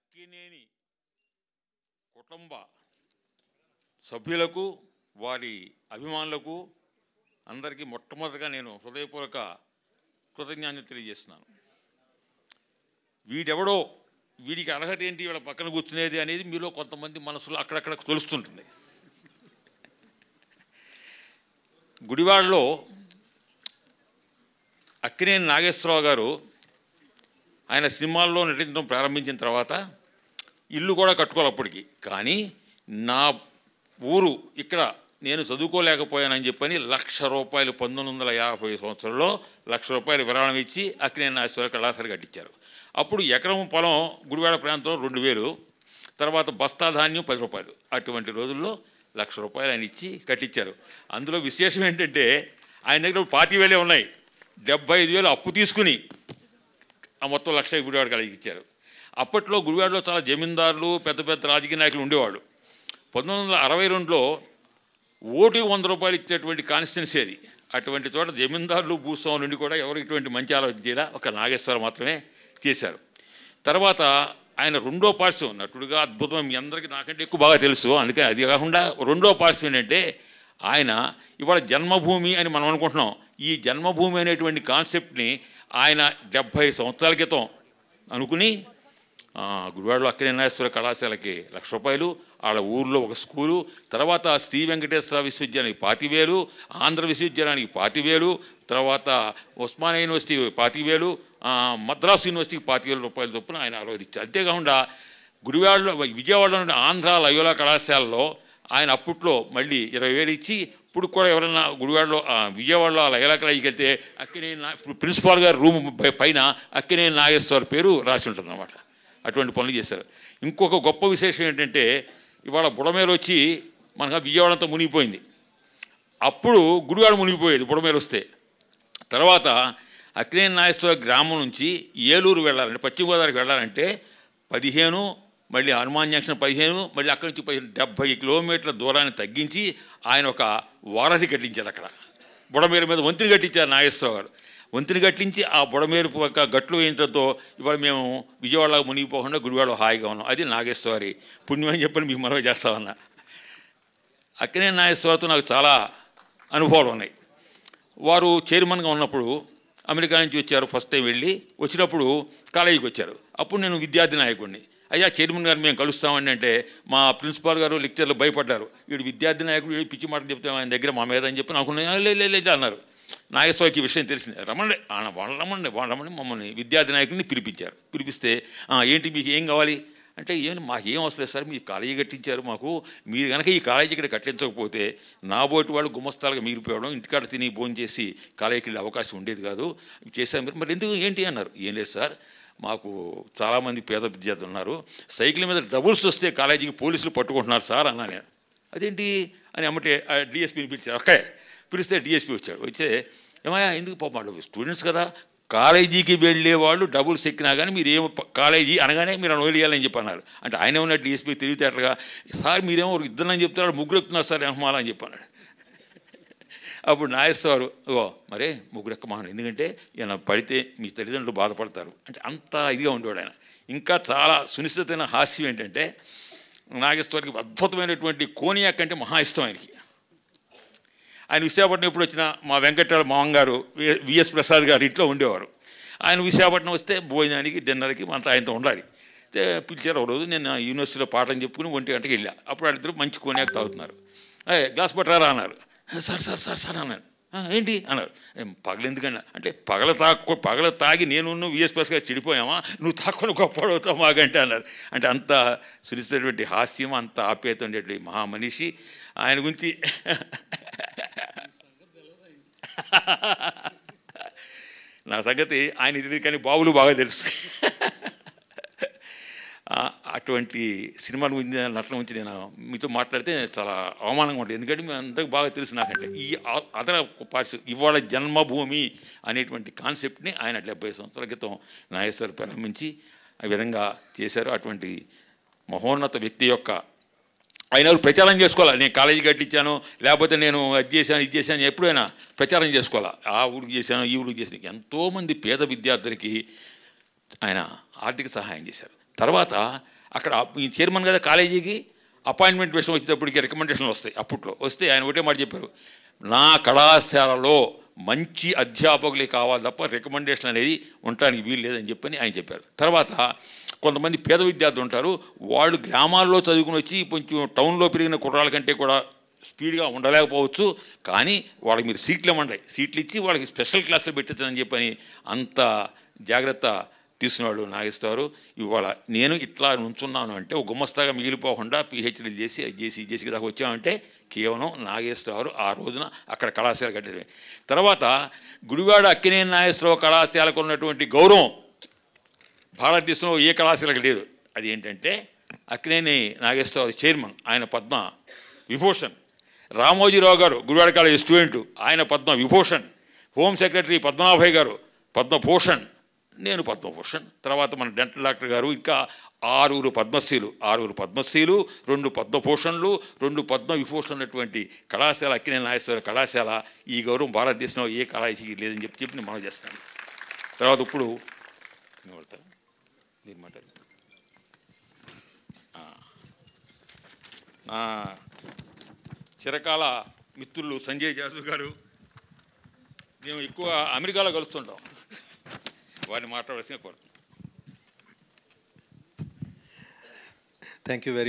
అక్కినేని కుటుంబ సభ్యులకు వారి అభిమానులకు అందరికీ మొట్టమొదటిగా నేను హృదయపూర్వక కృతజ్ఞాన్ని తెలియజేస్తున్నాను వీడెవడో వీడికి అర్హత ఏంటి వీళ్ళ పక్కన కూర్చునేది అనేది మీలో కొంతమంది మనసులో అక్కడక్కడ తొలుస్తుంటుంది గుడివాడలో అక్కినేని నాగేశ్వరరావు గారు ఆయన సినిమాల్లో నటించడం ప్రారంభించిన తర్వాత ఇల్లు కూడా కట్టుకోవాలి అప్పటికి కానీ నా ఊరు ఇక్కడ నేను చదువుకోలేకపోయానని చెప్పని లక్ష రూపాయలు పంతొమ్మిది వందల యాభై సంవత్సరంలో లక్ష రూపాయలు విరాళం ఇచ్చి అక్కినేశ్వర కళాశాల కట్టించారు అప్పుడు ఎకరం పొలం గుడివాడ ప్రాంతంలో రెండు వేలు తర్వాత బస్తా ధాన్యం పది రూపాయలు అటువంటి రోజుల్లో లక్ష రూపాయలు ఆయన ఇచ్చి కట్టించారు అందులో విశేషం ఏంటంటే ఆయన దగ్గర పార్టీ వేలే ఉన్నాయి డెబ్బై ఐదు వేలు అప్పు తీసుకుని ఆ మొత్తం లక్ష గుడివాడ కలిగి ఇచ్చారు అప్పట్లో గుడివాడలో చాలా జమీందారులు పెద్ద పెద్ద రాజకీయ నాయకులు ఉండేవాడు పంతొమ్మిది వందల అరవై రెండులో ఓటు వంద రూపాయలు ఇచ్చేటువంటి కాన్స్టిట్యున్సీ అది అటువంటి చోట జమీందారులు భూస్వామి నుండి కూడా ఎవరు ఇటువంటి మంచి ఆలోచన చేయాలా ఒక నాగేశ్వరం మాత్రమే చేశారు తర్వాత ఆయన రెండో పార్శ్వం నటుడుగా అద్భుతం మీ అందరికీ నాకంటే ఎక్కువ బాగా తెలుసు అందుకని అది కాకుండా రెండో పార్శ్వం ఏంటంటే ఆయన ఇవాళ జన్మభూమి అని మనం అనుకుంటున్నాం ఈ జన్మభూమి అనేటువంటి కాన్సెప్ట్ని ఆయన డెబ్భై సంవత్సరాల క్రితం అనుకుని అక్కడ అక్కడేశ్వర కళాశాలకి లక్ష రూపాయలు వాళ్ళ ఊర్లో ఒక స్కూలు తర్వాత శ్రీ వెంకటేశ్వర విశ్వవిద్యాలయానికి పాతివేలు ఆంధ్ర విశ్వవిద్యాలయానికి పాతివేలు తర్వాత ఉస్మానియా యూనివర్సిటీ పాతివేలు మద్రాసు యూనివర్సిటీకి వేల రూపాయల చొప్పున ఆయన ఆలోచించారు అంతేకాకుండా గురువాడలో విజయవాడలో ఆంధ్ర లయోలా కళాశాలలో ఆయన అప్పట్లో మళ్ళీ ఇరవై వేలు ఇచ్చి ఇప్పుడు కూడా ఎవరైనా గుడివాడలో విజయవాడలో అలా ఎలాకలకి వెళ్తే అక్కినే నా ప్రిన్సిపాల్ గారి రూమ్ పైన అక్కినే నాగేశ్వర పేరు రాసి ఉంటుంది అనమాట అటువంటి పనులు చేశారు ఇంకొక గొప్ప విశేషం ఏంటంటే ఇవాళ బుడమేలు వచ్చి మనకు విజయవాడ అంతా మునిగిపోయింది అప్పుడు గుడివాడ మునిగిపోయేది బుడమేలు వస్తే తర్వాత అక్కినే నాగేశ్వర గ్రామం నుంచి ఏలూరు వెళ్ళాలంటే పశ్చిమ గోదావరికి వెళ్ళాలంటే పదిహేను మళ్ళీ హనుమాన్ జంక్షన్ పదిహేను మళ్ళీ అక్కడి నుంచి పదిహేను డెబ్బై కిలోమీటర్ల దూరాన్ని తగ్గించి ఆయన ఒక వారధి కట్టించారు అక్కడ బుడమేరు మీద వంతిని కట్టించారు నాగేశ్వరరావు గారు వంతిని కట్టించి ఆ బుడమేరు యొక్క గట్లు వేయించడంతో ఇవాళ మేము విజయవాడలో మునిగిపోకుండా గుడివాడ హాయిగా ఉన్నాం అది నాగేశ్వరి పుణ్యం అని చెప్పని మీకు మనవి చేస్తామన్నా అక్కడే నాగేశ్వరితో నాకు చాలా అనుభవాలు ఉన్నాయి వారు చైర్మన్గా ఉన్నప్పుడు అమెరికా నుంచి వచ్చారు ఫస్ట్ టైం వెళ్ళి వచ్చినప్పుడు కాలేజీకి వచ్చారు అప్పుడు నేను విద్యార్థి నాయకుడిని అయ్యా చైర్మన్ గారు మేము కలుస్తామని అంటే మా ప్రిన్సిపాల్ గారు లెక్చర్లు భయపడ్డారు వీడు విద్యార్థి నాయకుడు వీడు పిచ్చి మాటలు చెప్తే ఆయన దగ్గర మా మీద అని చెప్పి నాకు లేదు అన్నారు నాగేశ్వరికి విషయం తెలిసింది రమణి వాళ్ళ రమణి వాళ్ళ రమణి మమ్మల్ని విద్యార్థి నాయకుడిని పిలిపించారు పిలిపిస్తే ఏంటి మీకు ఏం కావాలి అంటే ఏం మాకు ఏం అవసరం లేదు సార్ మీ కాలేజీ కట్టించారు మాకు మీరు కనుక ఈ కాలేజీ ఇక్కడ కట్టించకపోతే బోటి వాళ్ళు గుమ్మస్తాలుగా మిగిలిపోవడం ఇంటికాడ తిని భోజనం చేసి కాలేజీకి వెళ్ళే అవకాశం ఉండేది కాదు చేశాను మరి ఎందుకు ఏంటి అన్నారు ఏం లేదు సార్ మాకు చాలామంది పేద విద్యార్థులు ఉన్నారు సైకిల్ మీద డబుల్స్ వస్తే కాలేజీకి పోలీసులు పట్టుకుంటున్నారు సార్ అన్నా నేను అదేంటి అని అమ్మటే డిఎస్పీని పిలిచారు ఒకే పిలిస్తే డిఎస్పీ వచ్చాడు వచ్చే ఏమయ్యా ఎందుకు పాపం స్టూడెంట్స్ కదా కాలేజీకి వెళ్ళేవాళ్ళు డబుల్స్ ఎక్కినా కానీ మీరు ఏమో కాలేజీ అనగానే మీరు వదిలేయాలని చెప్పి అన్నారు అంటే ఆయన ఉన్న డిఎస్పీ తెలివితేటగా సార్ మీరేమో ఇద్దరు అని చెప్తారు ముగ్గురు ఎక్కుతున్నారు సార్ అని చెప్పన్నాడు అప్పుడు నాయస్వారు ఓ మరే ముగ్గురెక్క మహాన్ ఎందుకంటే ఈయన పడితే మీ తల్లిదండ్రులు బాధపడతారు అంటే అంత ఇదిగా ఉండేవాడు ఆయన ఇంకా చాలా సునిశ్చితమైన హాస్యం ఏంటంటే నాగేశ్వరికి అద్భుతమైనటువంటి కోనియా కంటే మహా ఇష్టం ఆయనకి ఆయన విశాఖపట్నం ఎప్పుడు వచ్చిన మా వెంకటరావు మామగారు విఎస్ ప్రసాద్ గారు ఇంట్లో ఉండేవారు ఆయన విశాఖపట్నం వస్తే భోజనానికి డిన్నర్కి మనతో ఆయనతో ఉండాలి పిలిచారు ఒకరోజు రోజు నేను యూనివర్సిటీలో పాఠం చెప్పుకుని ఒంటి గంటకి వెళ్ళా అప్పుడు వాళ్ళిద్దరు మంచి కోనియాకు తాగుతున్నారు గ్లాస్ పట్టారా అన్నారు సార్ సార్ సార్ సార్ అన్నాను ఏంటి అన్నారు పగలెందుకన్నా అంటే పగల తాక్కు పగల తాగి నేను విఎస్ గారు చెడిపోయామా నువ్వు తాక్కుని గొప్పడవుతావు మాకంటే అన్నారు అంటే అంత సురిస్తున్నటువంటి హాస్యం అంత ఆప్యాయత ఉండేటువంటి మహామనిషి ఆయన గురించి నా సంగతి ఆయన తెలియదు కానీ బాబులు బాగా తెలుసు అటువంటి సినిమాల గురించి నటన గురించి నేను మీతో మాట్లాడితే చాలా అవమానంగా ఉంటుంది ఎందుకంటే మీ అందరికి బాగా తెలుసు నాకంటే ఈ అదన పార్శ్వ ఇవాళ జన్మభూమి అనేటువంటి కాన్సెప్ట్ని ఆయన డెబ్బై సంవత్సరాల క్రితం నాగేశ్వర్ ప్రారంభించి ఆ విధంగా చేశారు అటువంటి మహోన్నత వ్యక్తి యొక్క ఆయన ప్రచారం చేసుకోవాలి నేను కాలేజీ కట్టించాను లేకపోతే నేను అది చేశాను ఇది చేశాను ఎప్పుడైనా ప్రచారం చేసుకోవాలా ఆ ఊరికి చేశాను ఈ ఊరికి చేశాను ఎంతోమంది పేద విద్యార్థులకి ఆయన ఆర్థిక సహాయం చేశారు తర్వాత అక్కడ ఈ చైర్మన్ కదా కాలేజీకి అపాయింట్మెంట్ విషయం వచ్చేటప్పటికి రికమెండేషన్లు వస్తాయి అప్పట్లో వస్తే ఆయన ఒకటే మాట చెప్పారు నా కళాశాలలో మంచి అధ్యాపకులే కావాలి తప్ప రికమెండేషన్ అనేది ఉండటానికి వీలు లేదని చెప్పని ఆయన చెప్పారు తర్వాత కొంతమంది పేద విద్యార్థులు ఉంటారు వాళ్ళు గ్రామాల్లో చదువుకుని వచ్చి కొంచెం టౌన్లో పెరిగిన కుర్రాల కంటే కూడా స్పీడ్గా ఉండలేకపోవచ్చు కానీ వాళ్ళకి మీరు సీట్లు ఇవ్వండి సీట్లు ఇచ్చి వాళ్ళకి స్పెషల్ క్లాసులు పెట్టించని చెప్పని అంత జాగ్రత్త తీసిన వాళ్ళు నాగేశ్వరరావు ఇవాళ నేను ఇట్లా నుంచున్నాను అంటే ఒక గుమ్మస్తాగా మిగిలిపోకుండా పిహెచ్డీ చేసి చేసి చేసి దాకా వచ్చామంటే కేవలం నాగేశ్వరరావు ఆ రోజున అక్కడ కళాశాల కట్టడమే తర్వాత గుడివాడ అక్కినే నాగేశ్వరరావు కళాశాలకు ఉన్నటువంటి గౌరవం భారతదేశంలో ఏ కళాశాలకు లేదు అది ఏంటంటే అక్కినేని నాగేశ్వరరావు చైర్మన్ ఆయన పద్మ విభూషణ్ రామోజీరావు గారు గుడివాడ కాలేజ్ స్టూడెంట్ ఆయన పద్మ విభూషణ్ హోమ్ సెక్రటరీ పద్మనాభయ్ గారు పద్మభూషణ్ నేను పద్మభూషణ్ తర్వాత మన డెంటల్ డాక్టర్ గారు ఇంకా ఆరుగురు పద్మశ్రీలు ఆరుగురు పద్మశ్రీలు రెండు పద్మభూషణ్లు రెండు పద్మ ఉన్నటువంటి కళాశాల అక్కినే నాగేశ్వర కళాశాల ఈ గౌరవం భారతదేశంలో ఏ కళాశీ లేదని చెప్పి చెప్పి నేను మనం చేస్తాను తర్వాత ఇప్పుడు చిరకాల మిత్రులు సంజయ్ జాసు గారు మేము ఎక్కువ అమెరికాలో కలుస్తుంటాం వారిని మాట్లాడాల్సిన కోరుతున్నాను థ్యాంక్ యూ వెరీ